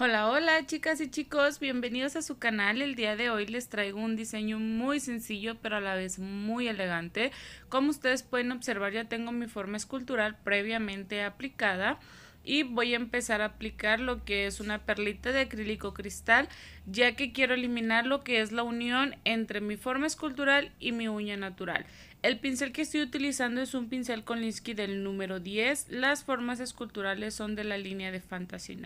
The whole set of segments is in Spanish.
Hola, hola chicas y chicos, bienvenidos a su canal. El día de hoy les traigo un diseño muy sencillo pero a la vez muy elegante. Como ustedes pueden observar ya tengo mi forma escultural previamente aplicada y voy a empezar a aplicar lo que es una perlita de acrílico cristal ya que quiero eliminar lo que es la unión entre mi forma escultural y mi uña natural. El pincel que estoy utilizando es un pincel con Linsky del número 10. Las formas esculturales son de la línea de Fantasy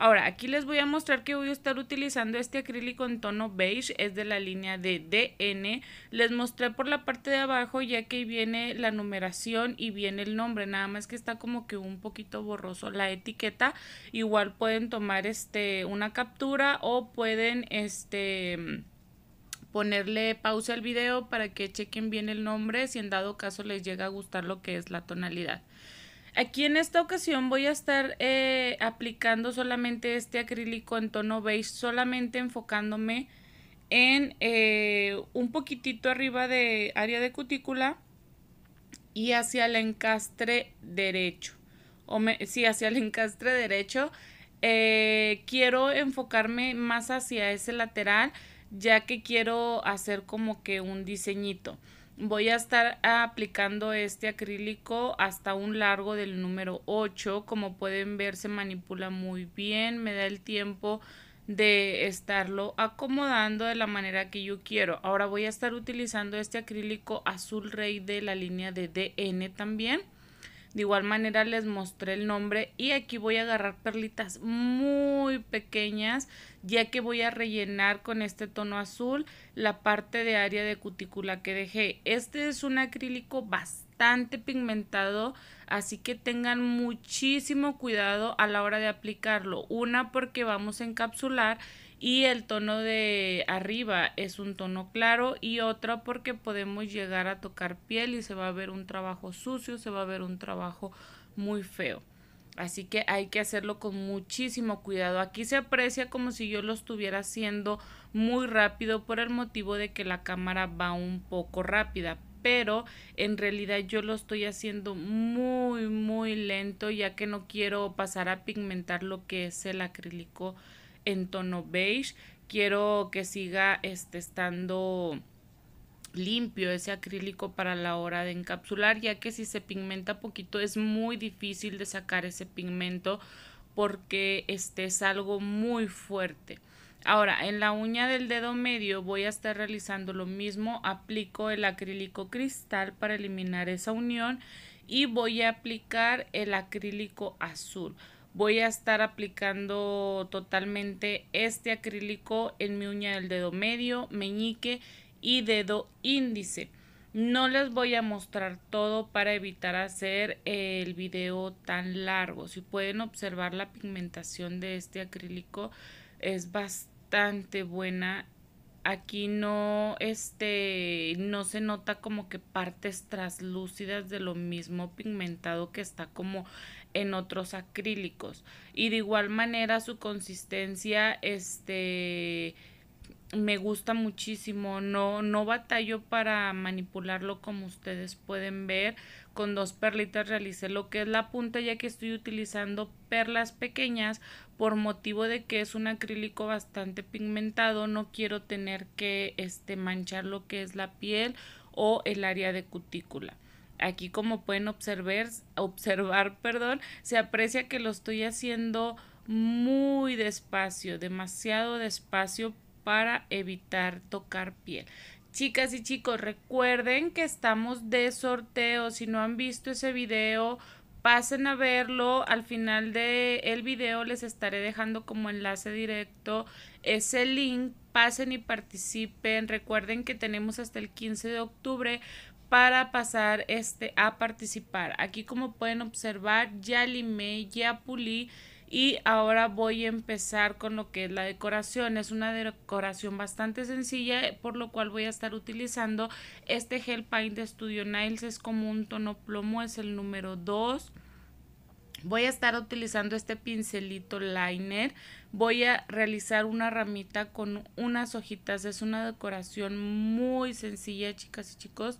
Ahora, aquí les voy a mostrar que voy a estar utilizando este acrílico en tono beige, es de la línea de DN. Les mostré por la parte de abajo ya que viene la numeración y viene el nombre, nada más que está como que un poquito borroso la etiqueta. Igual pueden tomar este una captura o pueden este ponerle pausa al video para que chequen bien el nombre si en dado caso les llega a gustar lo que es la tonalidad. Aquí en esta ocasión voy a estar eh, aplicando solamente este acrílico en tono beige, solamente enfocándome en eh, un poquitito arriba de área de cutícula y hacia el encastre derecho. O sí, hacia el encastre derecho. Eh, quiero enfocarme más hacia ese lateral ya que quiero hacer como que un diseñito voy a estar aplicando este acrílico hasta un largo del número 8 como pueden ver se manipula muy bien me da el tiempo de estarlo acomodando de la manera que yo quiero ahora voy a estar utilizando este acrílico azul rey de la línea de DN también de igual manera les mostré el nombre y aquí voy a agarrar perlitas muy pequeñas ya que voy a rellenar con este tono azul la parte de área de cutícula que dejé. Este es un acrílico bastante pigmentado así que tengan muchísimo cuidado a la hora de aplicarlo. Una porque vamos a encapsular y el tono de arriba es un tono claro y otra porque podemos llegar a tocar piel y se va a ver un trabajo sucio, se va a ver un trabajo muy feo. Así que hay que hacerlo con muchísimo cuidado. Aquí se aprecia como si yo lo estuviera haciendo muy rápido por el motivo de que la cámara va un poco rápida, pero en realidad yo lo estoy haciendo muy muy lento ya que no quiero pasar a pigmentar lo que es el acrílico en tono beige, quiero que siga este, estando limpio ese acrílico para la hora de encapsular, ya que si se pigmenta poquito es muy difícil de sacar ese pigmento porque este es algo muy fuerte. Ahora, en la uña del dedo medio voy a estar realizando lo mismo, aplico el acrílico cristal para eliminar esa unión y voy a aplicar el acrílico azul voy a estar aplicando totalmente este acrílico en mi uña del dedo medio, meñique y dedo índice. No les voy a mostrar todo para evitar hacer el video tan largo. Si pueden observar la pigmentación de este acrílico es bastante buena aquí no, este, no se nota como que partes traslúcidas de lo mismo pigmentado que está como en otros acrílicos. Y de igual manera su consistencia, este, me gusta muchísimo, no, no batallo para manipularlo como ustedes pueden ver, con dos perlitas realicé lo que es la punta ya que estoy utilizando perlas pequeñas por motivo de que es un acrílico bastante pigmentado, no quiero tener que este, manchar lo que es la piel o el área de cutícula aquí como pueden observar, observar, perdón, se aprecia que lo estoy haciendo muy despacio, demasiado despacio para evitar tocar piel. Chicas y chicos, recuerden que estamos de sorteo. Si no han visto ese video, pasen a verlo. Al final del el video les estaré dejando como enlace directo ese link. Pasen y participen. Recuerden que tenemos hasta el 15 de octubre para pasar este a participar. Aquí como pueden observar, ya limé, ya pulí y ahora voy a empezar con lo que es la decoración. Es una decoración bastante sencilla, por lo cual voy a estar utilizando este gel paint de Studio Niles. Es como un tono plomo, es el número 2. Voy a estar utilizando este pincelito liner. Voy a realizar una ramita con unas hojitas. Es una decoración muy sencilla, chicas y chicos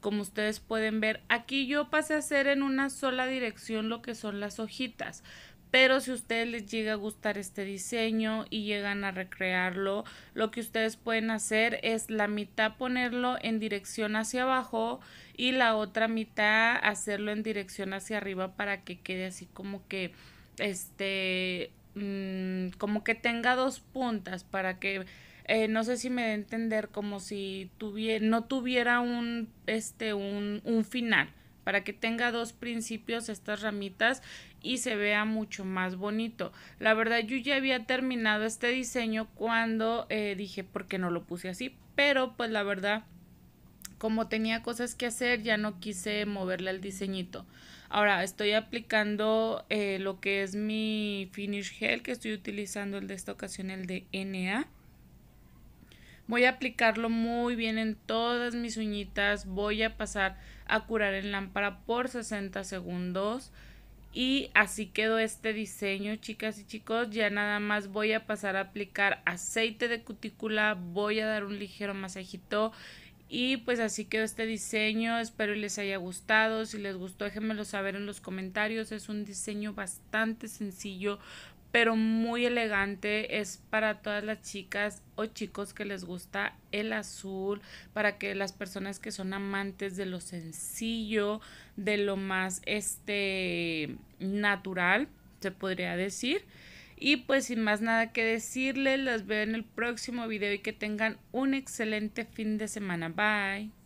como ustedes pueden ver aquí yo pasé a hacer en una sola dirección lo que son las hojitas pero si a ustedes les llega a gustar este diseño y llegan a recrearlo, lo que ustedes pueden hacer es la mitad ponerlo en dirección hacia abajo y la otra mitad hacerlo en dirección hacia arriba para que quede así como que este mm, como que tenga dos puntas para que eh, no sé si me de entender como si tuviera, no tuviera un este un, un final para que tenga dos principios estas ramitas y se vea mucho más bonito. La verdad yo ya había terminado este diseño cuando eh, dije porque no lo puse así, pero pues la verdad como tenía cosas que hacer ya no quise moverle al diseñito. Ahora estoy aplicando eh, lo que es mi Finish Gel que estoy utilizando el de esta ocasión el de NA Voy a aplicarlo muy bien en todas mis uñitas. Voy a pasar a curar en lámpara por 60 segundos. Y así quedó este diseño, chicas y chicos. Ya nada más voy a pasar a aplicar aceite de cutícula. Voy a dar un ligero masajito. Y pues así quedó este diseño, espero les haya gustado, si les gustó déjenmelo saber en los comentarios, es un diseño bastante sencillo pero muy elegante. Es para todas las chicas o chicos que les gusta el azul, para que las personas que son amantes de lo sencillo, de lo más este natural, se podría decir. Y pues sin más nada que decirles, las veo en el próximo video y que tengan un excelente fin de semana. Bye.